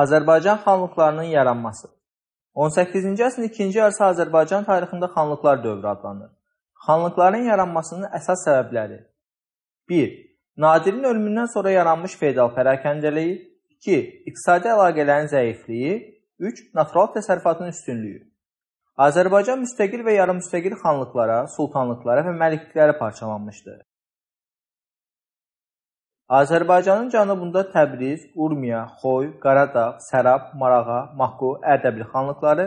Azərbaycan xanlıqlarının yaranması 18-ci əsrin ikinci yarısı Azərbaycan tarixində xanlıqlar dövrü adlanır. Xanlıqların yaranmasının əsas səbəbləri 1. Nadirin ölümündən sonra yaranmış feodal pərakəndəliyi 2. İqtisadi əlaqələrin zəifliyi 3. Natural təsərrüfatın üstünlüyü Azərbaycan müstəqil və yarımüstəqil xanlıqlara, sultanlıqlara və məlikliklərə parçalanmışdı. Azərbaycanın cənubunda Təbriz, Urmiya, Xoy, Qaradağ, Sərab, Marağa, Mahku, Ərdəbil xanlıqları,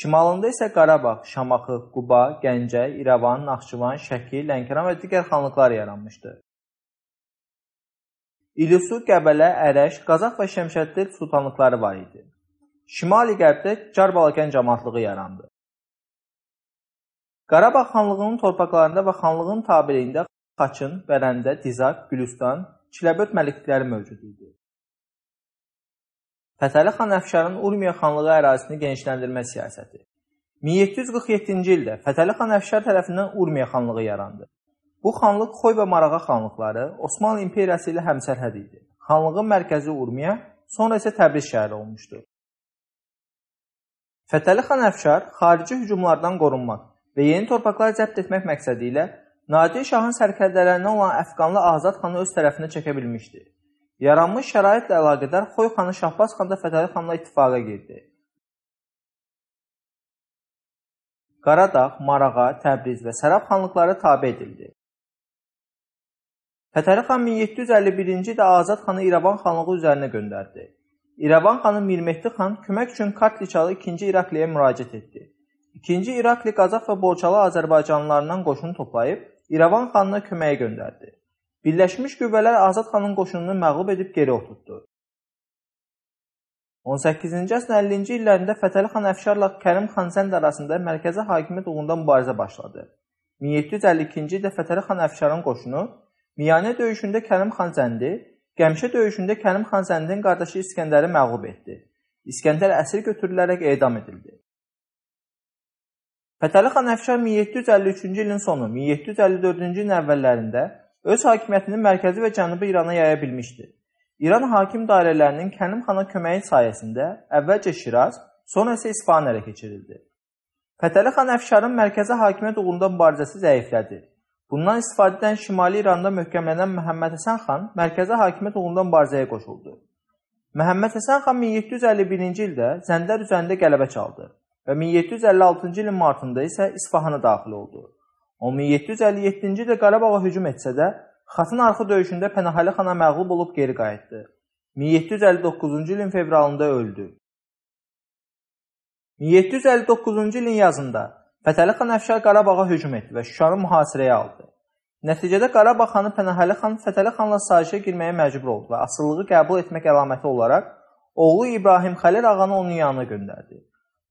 şimalında isə Qarabağ, Şamaxı, Quba, Gəncə, İrəvan, Naxçıvan, Şəki, Lənkəran və digər xanlıqlar yaranmışdı. İlisu, Qəbələ, Ərəş, Qazax və Şəmşədli sultanlıqları var idi. Şimali-qərbdə Carbalakan cəmaatlığı yarandı. Qarabağ xanlığının torpaqlarında və xanlığın tabeliyində Laçın, Vərəndə, Dizak, Gülüstan, Çiləbörd məliklikləri mövcud idi. Fətəli xan Əfşarın Urmiya xanlığı ərazisini genişləndirmə siyasəti. 1747-ci ildə Fətəli xan Əfşar tərəfindən Urmiya xanlığı yarandı. Bu xanlıq Xoy və Marağa xanlıqları Osmanlı imperiyası ilə həmsərhəd idi. Xanlığın mərkəzi Urmiya, sonra isə Təbriz şəhəri olmuşdu. Fətəli xan Əfşar xarici hücumlardan qorunmaq və yeni torpaqlar cəbt etmək məqsədi ilə Nadir Şahın sərkərdələrindən olan Əfqanlı Azad xanı öz tərəfinə çəkə bilmişdi. Yaranmış şəraitlə əlaqədar Xoy xanı Şahbaz xan da Fətəli xanla ittifaqa girdi. Qaradağ, Marağa, Təbriz və Sərab xanlıqları tabe edildi. Fətəli xan 1751-ci ildə Azad xanı İrəvan xanlığı üzərinə göndərdi. İrəvan xanı Mirmehdi xan kömək üçün Kartliçalı 2-ci İrakliyə müraciət etdi. 2-ci İrakli Qazaq və Borçalı Azərbaycanlılarından qoşun toplayıb İrəvan xanına köməyə göndərdi. Birləşmiş qüvvələr Azad xanın qoşununu məğlub edib geri oturtdu. 18-ci əsrin 50-ci illərində Fətəli xan Əfşarla Kərim xan Sənd arasında mərkəzi hakimiyyət uğrunda mübarizə başladı. 1752-ci ildə Fətəli xan Əfşarın qoşunu Miyanə döyüşündə Kərim xan Səndi, Gəmşə döyüşündə Kərim xan Səndin qardaşı İskəndəri məğlub etdi. İskəndər əsir götürülərək edam edildi. Fətəli xan Əfşar 1753-cü ilin sonu, 1754-cü ilin əvvəllərində öz hakimiyyətini mərkəzi və cənubi İrana yaya bilmişdi. İran hakim dairələrinin Kənim xana köməyi sayəsində əvvəlcə Şiraz, sonra isə İsfahanə ələ keçirildi. Fətəli xan Əfşarın mərkəzi hakimiyyət uğrunda mübarizəsi zəiflədi. Bundan istifadə edən Şimali İranda möhkəmlənən Məhəmməd Həsən xan mərkəzi hakimiyyət uğrunda mübarizəyə qoşuldu. Məhəmməd Həsən xan 1751-ci ildə Zəndər üzərində qələbə çaldı və 1756-cı ilin martında isə İsfahana daxil oldu. O 1757-ci ildə Qarabağa hücum etsə də, Xatın arxı döyüşündə Pənahəli xana məğlub olub geri qayıtdı. 1759-cu ilin fevralında öldü. 1759-cu ilin yazında Fətəli xan Əfşar Qarabağa hücum etdi və Şuşanı mühasirəyə aldı. Nəticədə Qarabağ xanı Pənahəli xan Fətəli xanla sazişə girməyə məcbur oldu və asılılığı qəbul etmək əlaməti olaraq oğlu İbrahim Xəlil ağanı onun yanına göndərdi.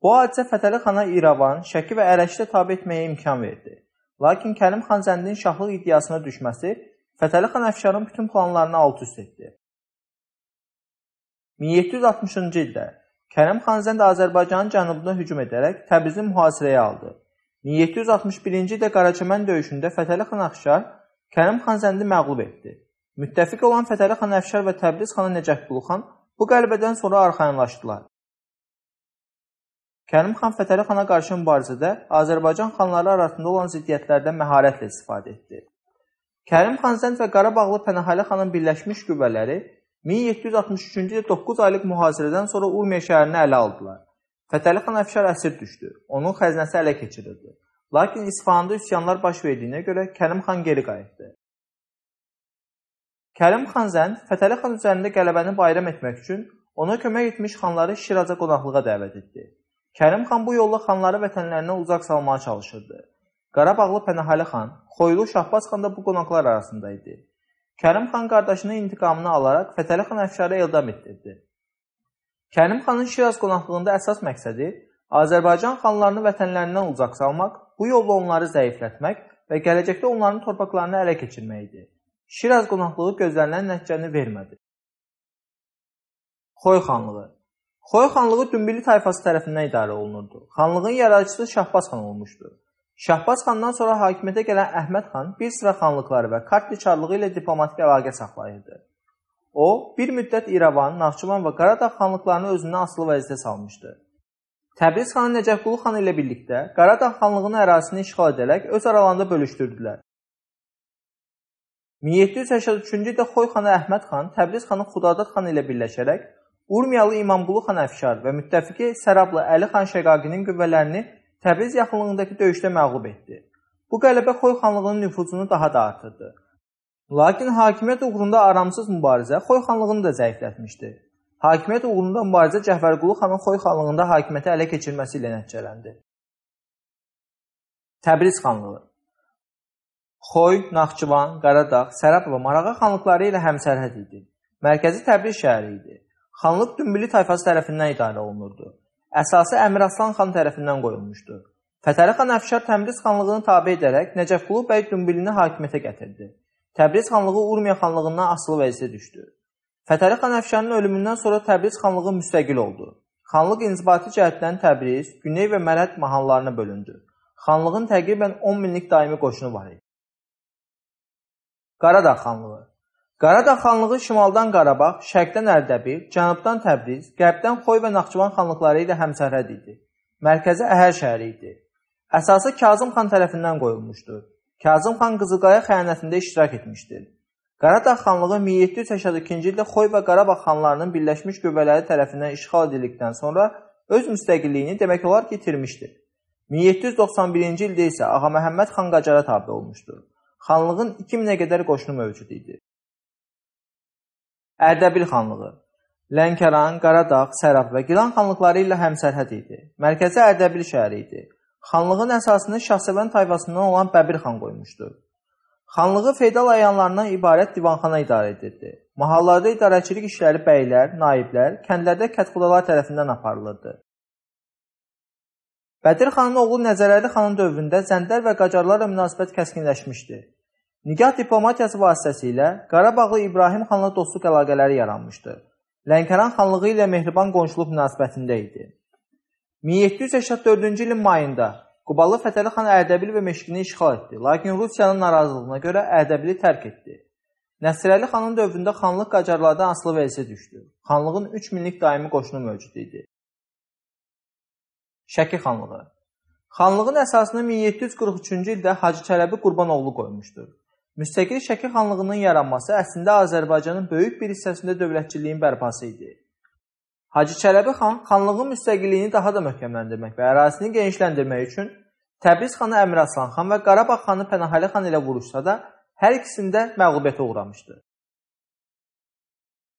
Bu hadisə Fətəli xana İrəvan, Şəki və Ərəşdə tabe etməyə imkan verdi. Lakin Kərim xan Zəndinin şahlıq iddiasına düşməsi Fətəli xan Əfşarın bütün planlarını alt-üst etdi. 1760-cı ildə Kərim xan Zənd Azərbaycanın cənubuna hücum edərək Təbrizi mühasirəyə aldı. 1761-ci ildə Qaraçəmən döyüşündə Fətəli xan Əfşar Kərim xan Zəndi məğlub etdi. Müttəfiq olan Fətəli xan Əfşar və Təbriz xanı Nəcəfqulu xan bu qələbədən sonra arxayınlaşdılar. Kərim xan Fətəli xana qarşı mübarizədə Azərbaycan xanları arasında olan ziddiyyətlərdən məharətlə istifadə etdi. Kərim xan Zənd və Qarabağlı Pənahəli xanın birləşmiş qüvvələri 1763-cü ildə 9 aylıq mühasirədən sonra Urmiya şəhərini ələ aldılar. Fətəli xan Əfşar əsir düşdü. Onun xəzinəsi ələ keçirildi. Lakin İsfahanda üsyanlar baş verdiyinə görə Kərim xan geri qayıtdı. Kərim xan Zənd Fətəli xan üzərində qələbəni bayram etmək üçün ona kömək etmiş xanları Şiraza qonaqlığa dəvət etdi. Kərim xan bu yolla xanları vətənlərindən uzaq salmağa çalışırdı. Qarabağlı Pənahəli xan, Xoylu Şahbaz xan da bu qonaqlar arasında idi. Kərim xan qardaşının intiqamını alaraq Fətəli xan Əfşarı edam etdirdi. Kərim xanın Şiraz qonaqlığında əsas məqsədi Azərbaycan xanlarını vətənlərindən uzaq salmaq, bu yolla onları zəiflətmək və gələcəkdə onların torpaqlarını ələ keçirmək idi. Şiraz qonaqlığı gözlənilən nəticəni vermədi. Xoy xanlığı Xoy xanlığı Dünbili tayfası tərəfindən idarə olunurdu. Xanlığın yaradıcısı Şahbaz xan olmuşdu. Şahbaz xandan sonra hakimiyyətə gələn Əhməd xan bir sıra xanlıqları və Kartli çarlığı ilə diplomatik əlaqə saxlayırdı. O, bir müddət İrəvan, Naxçıvan və Qaradağ xanlıqlarını özünə asılı vəziyyətə salmışdı. Təbriz xanı Nəcəfqulu xan ilə birlikdə Qaradağ xanlığının ərazisini işğal edərək öz aralarında bölüşdürdülər. 1783-cü ildə Xoy xanı Əhməd xan Təbriz xanı Xudadad xan ilə birləşərək Urmiyalı İmambulu xan Əfşar və müttəfiqi Sərablı Əli xan Şəqaqinin qüvvələrini Təbriz yaxınlığındakı döyüşdə məğlub etdi. Bu qələbə Xoy xanlığının nüfuzunu daha da artırdı. Lakin hakimiyyət uğrunda aramsız mübarizə Xoy xanlığını da zəiflətmişdi. Hakimiyyət uğrunda mübarizə Cəfərqulu xanın Xoy xanlığında hakimiyyəti ələ keçirməsi ilə nəticələndi. Təbriz xanlığı Xoy, Naxçıvan, Qaradağ, Sərab və Marağa xanlıqları ilə həmsərhəd idi. Mərkəzi Təbriz şəhəri idi. Xanlıq Dümbili tayfası tərəfindən idarə olunurdu. Əsası Əmiraslan xan tərəfindən qoyulmuşdu. Fətəli xan Əfşar Təbriz xanlığını tabe edərək Nəcəfqulu bəy Dümbilini hakimiyyətə gətirdi. Təbriz xanlığı Urmiya xanlığından asılı vəziyyətə düşdü. Fətəli xan Əfşarın ölümündən sonra Təbriz xanlığı müstəqil oldu. Xanlıq inzibati cəhətdən Təbriz, Güney və Mələt mahallarına bölündü. Xanlığın təqribən 10 minlik daimi qoşunu var idi. Qaradağ xanlığı Qaradağ xanlığı şimaldan Qarabağ, şərqdən Ərdəbil, cənubdan Təbriz, qərbdən Xoy və Naxçıvan xanlıqları ilə həmsərhəd idi. Mərkəzi Əhər şəhəri idi. Əsası Kazım xan tərəfindən qoyulmuşdu. Kazım xan Qızılqaya xəyanətində iştirak etmişdi. Qaradağ xanlığı 1782-ci ildə Xoy və Qarabağ xanlarının birləşmiş qüvvələri tərəfindən işğal edildikdən sonra öz müstəqilliyini demək olar ki, itirmişdi. 1791-ci ildə isə Ağa Məhəmməd xan Qacara tabe olmuşdu. Xanlığın 2000-ə qədər qoşunu mövcud idi. Ərdəbil xanlığı Lənkəran, Qaradağ, Səraf və Gilan xanlıqları ilə həmsərhəd idi. Mərkəzi Ərdəbil şəhəri idi. Xanlığın əsasını Şahsevən tayfasından olan Bəbir xan qoymuşdu. Xanlığı feodal əyanlarından ibarət divanxana idarə edirdi. Mahallarda idarəçilik işləri bəylər, naiblər, kəndlərdə kətxudalar tərəfindən aparılırdı. Bədir xanın oğlu Nəzərəli xanın dövründə Zəndər və Qacarlarla münasibət kəskinləşmişdi. Nikah diplomatiyası vasitəsilə Qarabağlı İbrahim xanla dostluq əlaqələri yaranmışdı. Lənkəran xanlığı ilə mehriban qonşuluq münasibətində idi. 1784-cü ilin mayında Qubalı Fətəli xan Ərdəbil və Meşqini işğal etdi, lakin Rusiyanın narazılığına görə Ərdəbili tərk etdi. Nəsrəli xanın dövründə xanlıq qacarlardan asılı vəzifə düşdü. Xanlığın 3 minlik daimi qoşunu mövcud idi. Şəki xanlığı Xanlığın əsasını 1743-cü ildə Hacı Çələbi Qurbanoğlu qoymuşdur. Müstəqil Şəki xanlığının yaranması əslində Azərbaycanın böyük bir hissəsində dövlətçiliyin bərpası idi. Hacı Çələbi xan xanlığın müstəqilliyini daha da möhkəmləndirmək və ərazisini genişləndirmək üçün Təbriz xanı Əmiraslan xan və Qarabağ xanı Pənahəli xan ilə vuruşsa da, hər ikisində məğlubiyyətə uğramışdı.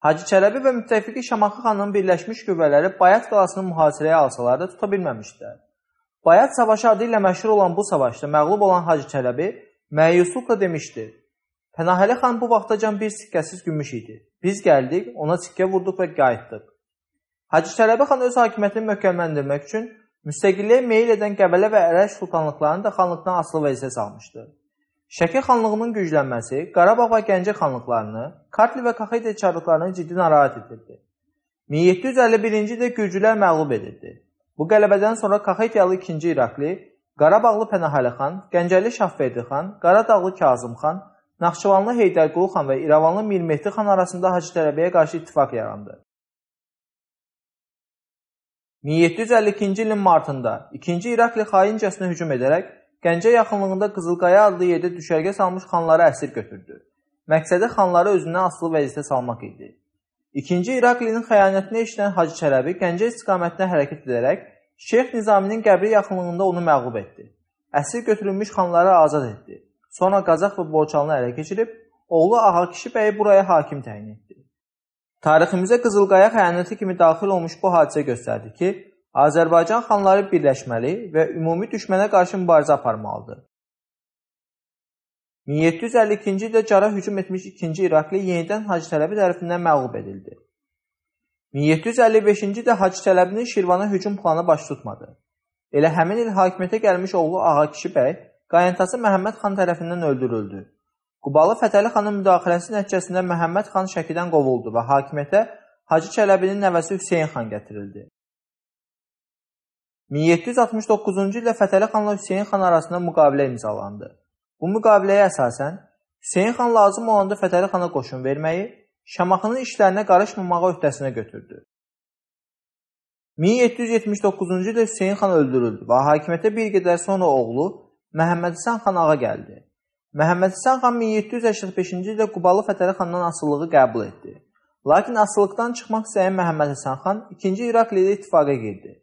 Hacı Çələbi və müttəfiqi Şamaxı xanın birləşmiş qüvvələri Bayat qalasını mühasirəyə alsalar da tuta bilməmişdilər. Bayat savaşı adı ilə məşhur olan bu savaşda məğlub olan Hacı Çələbi məyusluqla demişdi, Pənahəli xan bu vaxtacan bir sikkəsiz gümüş idi. Biz gəldik, ona sikkə vurduq və qayıtdıq. Hacı Çələbə xan öz hakimiyyətini möhkəmləndirmək üçün müstəqilliyə meyil edən Qəbələ və Ərəş sultanlıqlarını da xanlıqdan asılı vəzifə salmışdı. Şəki xanlığının güclənməsi Qarabağ və Gəncə xanlıqlarını, Kartli və Kaxediya çarlıqlarını ciddi narahat edirdi. 1751-ci ildə Gürcülər məğlub edildi. Bu qələbədən sonra Kaxediyalı 2-ci İrakli Qarabağlı Pənahəli xan, Gəncəli Şahverdi xan, Qaradağlı Kazım xan, Naxçıvanlı Heydər Qulu xan və İrəvanlı Mir Mehdi xan arasında Hacı Tələbəyə qarşı ittifaq yarandı. 1752-ci ilin martında 2-ci İrakli xaincəsinə hücum edərək Gəncə yaxınlığında Qızılqaya adlı yerdə düşərgə salmış xanları əsir götürdü. Məqsədi xanları özündən asılı vəziyyətə salmaq idi. 2-ci İraklinin xəyanətinə işlən Hacı Çələbi Gəncə istiqamətinə hərəkət edərək Şeyx Nizaminin qəbri yaxınlığında onu məğlub etdi. Əsir götürülmüş xanları azad etdi. Sonra Qazax və Borçalını ələ keçirib, oğlu Ağakişi bəyi buraya hakim təyin etdi. Tariximizə Qızılqayaq həyənəti kimi daxil olmuş bu hadisə göstərdi ki, Azərbaycan xanları birləşməli və ümumi düşmənə qarşı mübarizə aparmalıdır. 1752-ci ildə Cara hücum etmiş 2-ci İrakli yenidən Hacı Tələbi tərəfindən məğlub edildi. 1755-ci ildə Hacı Çələbinin Şirvana hücum planı baş tutmadı. Elə həmin il hakimiyyətə gəlmiş oğlu Ağa Kişi bəy qayantası Məhəmməd xan tərəfindən öldürüldü. Qubalı Fətəli xanın müdaxiləsi nəticəsində Məhəmməd xan Şəkidən qovuldu və hakimiyyətə Hacı Çələbinin nəvəsi Hüseyn xan gətirildi. 1769-cu ildə Fətəli xanla Hüseyn xan arasında müqavilə imzalandı. Bu müqaviləyə əsasən Hüseyn xan lazım olanda Fətəli xana qoşun verməyi, Şamaxının işlərinə qarışmamağı öhdəsinə götürdü. 1779-cu ildə Hüseyn xan öldürüldü və hakimiyyətə bir qədər sonra oğlu Məhəmməd Həsən xan ağa gəldi. Məhəmməd Həsən xan 1785-ci ildə Qubalı Fətəli xandan asılılığı qəbul etdi. Lakin asılıqdan çıxmaq istəyən Məhəmməd Həsən xan 2-ci İraql ilə ittifaqa girdi.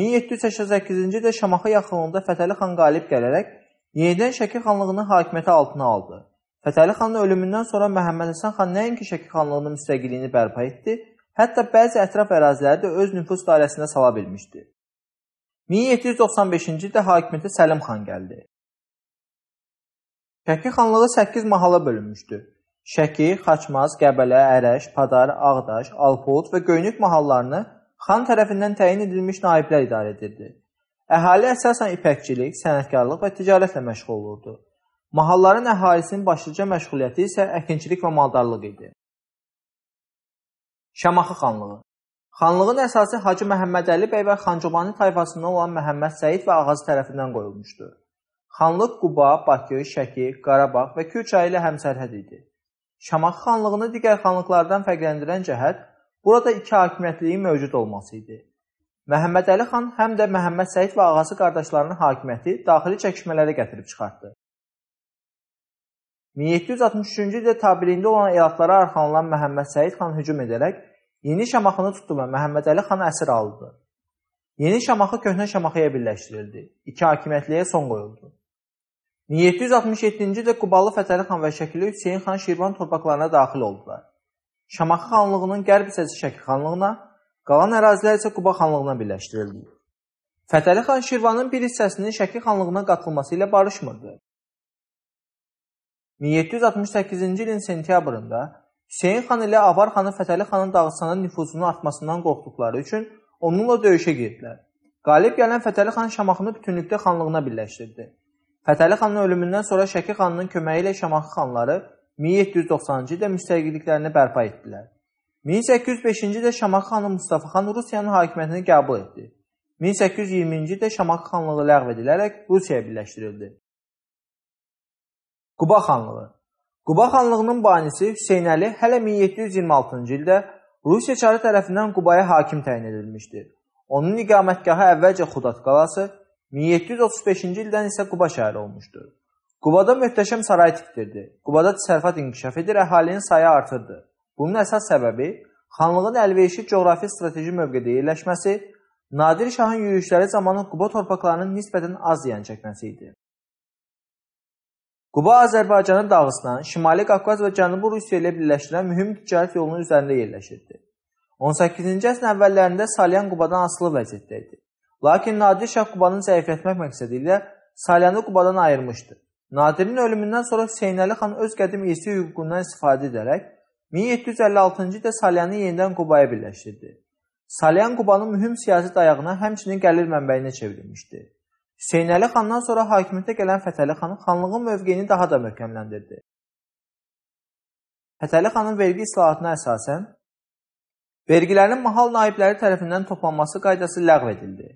1788-ci ildə Şamaxı yaxınlığında Fətəli xan qalib gələrək yenidən Şəki xanlığını hakimiyyəti altına aldı. Fətəli xanın ölümündən sonra Məhəmməd Həsən xan nəinki Şəki xanlığının müstəqilliyini bərpa etdi, hətta bəzi ətraf əraziləri də öz nüfuz dairəsinə sala bilmişdi. 1795-ci ildə hakimiyyətə Səlim xan gəldi. Şəki xanlığı 8 mahalla bölünmüşdü. Şəki, Xaçmaz, Qəbələ, Ərəş, Padar, Ağdaş, Alpot və Göynük mahallarını xan tərəfindən təyin edilmiş naiblər idarə edirdi. Əhali əsasən ipəkçilik, sənətkarlıq və ticarətlə məşğul olurdu. Mahalların əhalisinin başlıca məşğuliyyəti isə əkinçilik və maldarlıq idi. Şamaxı xanlığı Xanlığın əsası Hacı Məhəmməd Əli bəy və Xancobani tayfasından olan Məhəmməd Səid və Ağaz tərəfindən qoyulmuşdu. Xanlıq Quba, Bakı, Şəki, Qarabağ və Kür çayı ilə həmsərhəd idi. Şamaxı xanlığını digər xanlıqlardan fərqləndirən cəhət burada iki hakimiyyətliyin mövcud olması idi. Məhəmməd Əli xan həm də Məhəmməd Səid və ağası qardaşlarının hakimiyyəti daxili çəkişmələrə gətirib çıxartdı. 1763-cü ildə tabeliyində olan elatlara arxanlanan Məhəmməd Səid xan hücum edərək Yeni Şamaxını tutdu və Məhəmməd Əli xan əsir aldı. Yeni Şamaxı köhnə Şamaxıya birləşdirildi. İki hakimiyyətliyə son qoyuldu. 1767-ci ildə Qubalı Fətəli xan və Şəkili Hüseyn xan Şirvan torpaqlarına daxil oldular. Şamaxı xanlığının qərb hissəsi Şəki xanlığına, qalan ərazilər isə Quba xanlığına birləşdirildi. Fətəli xan Şirvanın bir hissəsinin Şəki xanlığına qatılması ilə barışmırdı. 1768-ci ilin sentyabrında Hüseyn xan ilə Avar xanı Fətəli xanın Dağıstanın nüfuzunun artmasından qorxduqları üçün onunla döyüşə girdilər. Qalib gələn Fətəli xan Şamaxını bütünlükdə xanlığına birləşdirdi. Fətəli xanın ölümündən sonra Şəki xanının köməyi ilə Şamaxı xanları 1790-cı ildə müstəqilliklərini bərpa etdilər. 1805-ci ildə Şamaxı xanı Mustafa xan Rusiyanın hakimiyyətini qəbul etdi. 1820-ci ildə Şamaxı xanlığı ləğv edilərək Rusiyaya birləşdirildi. Quba xanlığı Quba xanlığının banisi Hüseyn Əli hələ 1726-cı ildə Rusiya çarı tərəfindən Qubaya hakim təyin edilmişdi. Onun iqamətgahı əvvəlcə Xudat qalası, 1735-ci ildən isə Quba şəhəri olmuşdur. Qubada möhtəşəm saray tikdirdi. Qubada təsərrüfat inkişaf edir, əhalinin sayı artırdı. Bunun əsas səbəbi xanlığın əlverişli coğrafi strateji mövqedə yerləşməsi, Nadir Şahın yürüşləri zamanı Quba torpaqlarının nisbətən az ziyan çəkməsi idi. Quba Azərbaycanı Dağıstan, Şimali Qafqaz və Cənubi Rusiya ilə birləşdirən mühüm ticarət yolunun üzərində yerləşirdi. 18-ci əsrin əvvəllərində Salyan Qubadan asılı vəziyyətdə idi. Lakin Nadir Şah Qubanı zəiflətmək məqsədi ilə Salyanı Qubadan ayırmışdı. Nadirin ölümündən sonra Hüseynəli xan öz qədim irsi hüququndan istifadə edərək 1756-cı ildə Salyanı yenidən Qubaya birləşdirdi. Salyan Qubanın mühüm siyasi dayağına həmçinin gəlir mənbəyinə çevrilmişdi. Hüseynəli xandan sonra hakimiyyətə gələn Fətəli xan xanlığın mövqeyini daha da möhkəmləndirdi. Fətəli xanın vergi islahatına əsasən vergilərin mahal naibləri tərəfindən toplanması qaydası ləğv edildi.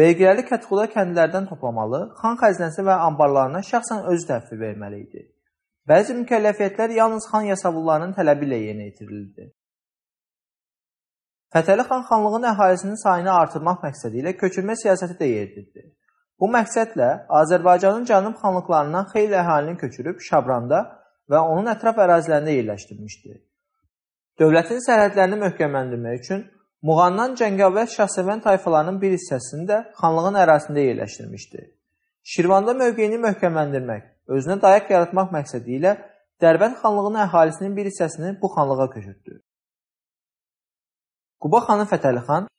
Vergiləri kətxuda kəndlərdən toplamalı, xan xəzinəsi və anbarlarına şəxsən özü təhvil verməli idi. Bəzi mükəlləfiyyətlər yalnız xan yasavullarının tələbi ilə yerinə yetirildi. Fətəli xan xanlığın əhalisinin sayını artırmaq məqsədi ilə köçürmə siyasəti də yeridirdi. Bu məqsədlə Azərbaycanın cənub xanlıqlarından xeyli əhalini köçürüb Şabranda və onun ətraf ərazilərində yerləşdirmişdi. Dövlətin sərhədlərini möhkəmləndirmək üçün Muğandan Cəngavər Şahsevən tayfalarının bir hissəsini də xanlığın ərazisində yerləşdirmişdi. Şirvanda mövqeyini möhkəmləndirmək, özünə dayaq yaratmaq məqsədi ilə Dərbənd xanlığının əhalisinin bir hissəsini bu xanlığa köçürtdü. Quba xanı Fətəli xan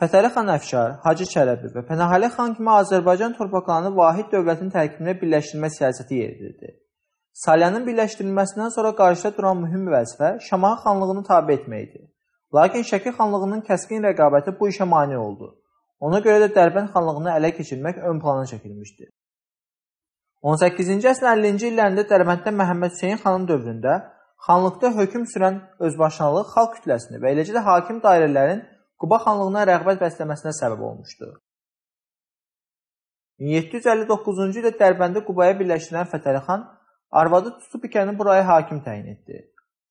Fətəli xan Əfşar, Hacı Çələbi və Pənahəli xan kimi Azərbaycan torpaqlarını vahid dövlətin tərkibinə birləşdirmə siyasəti yeridirdi. Salyanın birləşdirilməsindən sonra qarşıda duran mühüm vəzifə Şamaxı xanlığını tabe etmək idi. Lakin Şəki xanlığının kəskin rəqabəti bu işə mane oldu. Ona görə də Dərbənd xanlığını ələ keçirmək ön plana çəkilmişdi. 18-ci əsrin 50-ci illərində Dərbənddə Məhəmməd Hüseyn xanın dövründə xanlıqda hökm sürən özbaşınalıq xalq kütləsini və eləcə də hakim dairələrin Quba xanlığına rəğbət bəsləməsinə səbəb olmuşdu. 1759-cu ildə Dərbəndi Qubaya birləşdirən Fətəli xan arvadı Tutu Bikəni buraya hakim təyin etdi.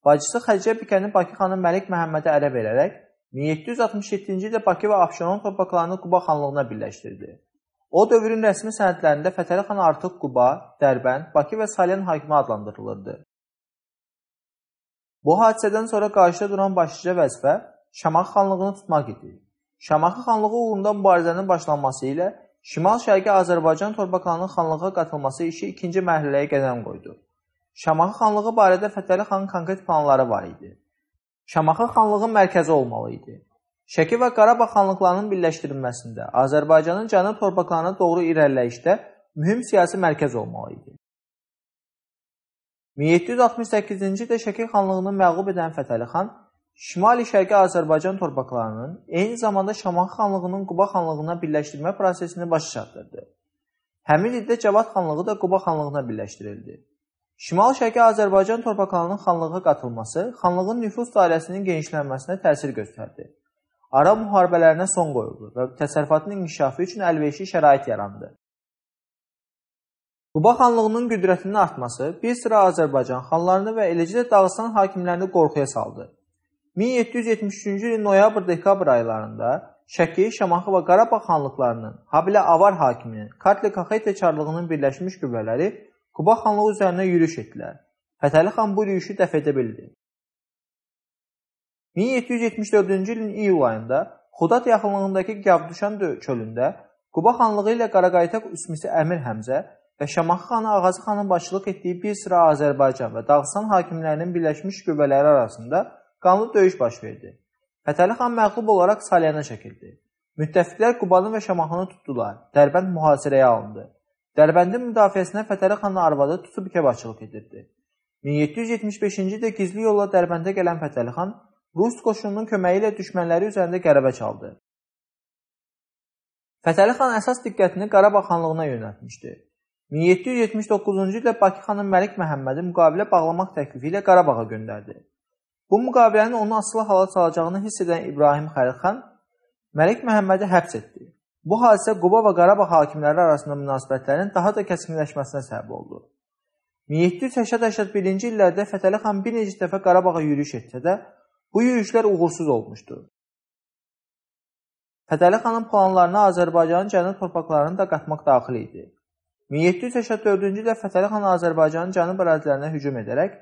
Bacısı Xədicə Bikəni Bakı xanı Məlik Məhəmmədə ərə verərək 1767-ci ildə Bakı və Abşeron torpaqlarını Quba xanlığına birləşdirdi. O dövrün rəsmi sənədlərində Fətəli xan artıq Quba, Dərbənd, Bakı və Salyan hakimi adlandırılırdı. Bu hadisədən sonra qarşıda duran başlıca vəzifə Şamaxı xanlığını tutmaq idi. Şamaxı xanlığı uğrunda mübarizənin başlanması ilə Şimal-Şərqi Azərbaycan torpaqlarının xanlığa qatılması işi ikinci mərhələyə qədəm qoydu. Şamaxı xanlığı barədə Fətəli xanın konkret planları var idi. Şamaxı xanlığın mərkəzi olmalı idi. Şəki və Qarabağ xanlıqlarının birləşdirilməsində Azərbaycanın cənub torpaqlarına doğru irəliləyişdə mühüm siyasi mərkəz olmalı idi. 1768-ci ildə Şəki xanlığını məğlub edən Fətəli xan Şimali-şərqi Azərbaycan torpaqlarının, eyni zamanda Şamaxı xanlığının Quba xanlığına birləşdirmə prosesini başa çatdırdı. Həmin ildə Cavad xanlığı da Quba xanlığına birləşdirildi. Şimal-şərqi Azərbaycan torpaqlarının xanlığa qatılması xanlığın nüfuz dairəsinin genişlənməsinə təsir göstərdi. Arab müharibələrinə son qoyuldu və təsərrüfatın inkişafı üçün əlverişli şərait yarandı. Quba xanlığının qüdrətinin artması bir sıra Azərbaycan xanlarını və eləcə də Dağıstan hakimlərini qorxuya saldı. 1773-cü ilin noyabr-dekabr aylarında Şəki, Şamaxı və Qarabağ xanlıqlarının, habelə Avar hakiminin, Kartli Kaxetə çarlığının birləşmiş qüvvələri Quba xanlığı üzərinə yürüş etdilər. Fətəli xan bu yürüşü dəf edə bildi. 1774-cü ilin iyul ayında Xudat yaxınlığındakı Gəvdüşan çölündə Quba xanlığı ilə Qaraqaytaq üsmisi Əmir Həmzə və Şamaxı xanı Ağacı xanın başçılıq etdiyi bir sıra Azərbaycan və Dağıstan hakimlərinin birləşmiş qüvvələri arasında qanlı döyüş baş verdi. Fətəli xan məğlub olaraq Salyana çəkildi. Müttəfiqlər Qubanı və Şamaxını tutdular. Dərbənd mühasirəyə alındı. Dərbəndin müdafiəsinə Fətəli xanın arvadı tutub kəbaçılıq edirdi. 1775-ci ildə gizli yolla Dərbəndə gələn Fətəli xan Rus qoşununun köməyi ilə düşmənləri üzərində qələbə çaldı. Fətəli xan əsas diqqətini Qarabağ xanlığına yönəltmişdi. 1779-cu ildə Bakı xanı Məlik Məhəmmədi müqavilə bağlamaq təklifi ilə Qarabağa göndərdi. Bu müqavilənin onu asılı hala salacağını hiss edən İbrahim Xəlilxan Məlik Məhəmmədi həbs etdi. Bu hadisə Quba və Qarabağ hakimləri arasında münasibətlərin daha da kəskinləşməsinə səbəb oldu. 1781-ci illərdə Fətəli xan bir neçə dəfə Qarabağa yürüyüş etsə də, bu yürüyüşlər uğursuz olmuşdu. Fətəli xanın planlarına Azərbaycanın cənub torpaqlarını da qatmaq daxil idi. 1784-cü ildə Fətəli xan Azərbaycanın cənub ərazilərinə hücum edərək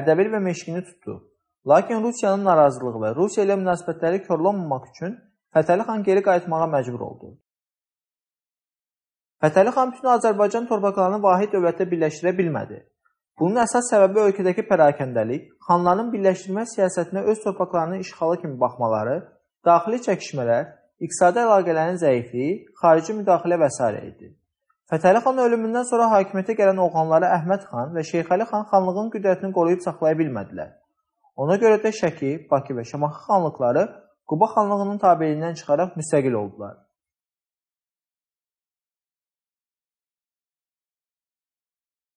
Ərdəbil və Meşqini tutdu. Lakin Rusiyanın narazılığı və Rusiya ilə münasibətləri korlanmamaq üçün Fətəli xan geri qayıtmağa məcbur oldu. Fətəli xan bütün Azərbaycan torpaqlarını vahid dövlətə birləşdirə bilmədi. Bunun əsas səbəbi ölkədəki pərakəndəlik, xanların birləşdirmə siyasətinə öz torpaqlarının işğalı kimi baxmaları, daxili çəkişmələr, iqtisadi əlaqələrin zəifliyi, xarici müdaxilə və s. idi. Fətəli xan ölümündən sonra hakimiyyətə gələn oğlanları Əhməd xan və Şeyxəli xan xanlığın qüdrətini qoruyub saxlaya bilmədilər. Ona görə də Şəki, Bakı və Şamaxı xanlıqları Quba xanlığının tabeliyindən çıxaraq müstəqil oldular.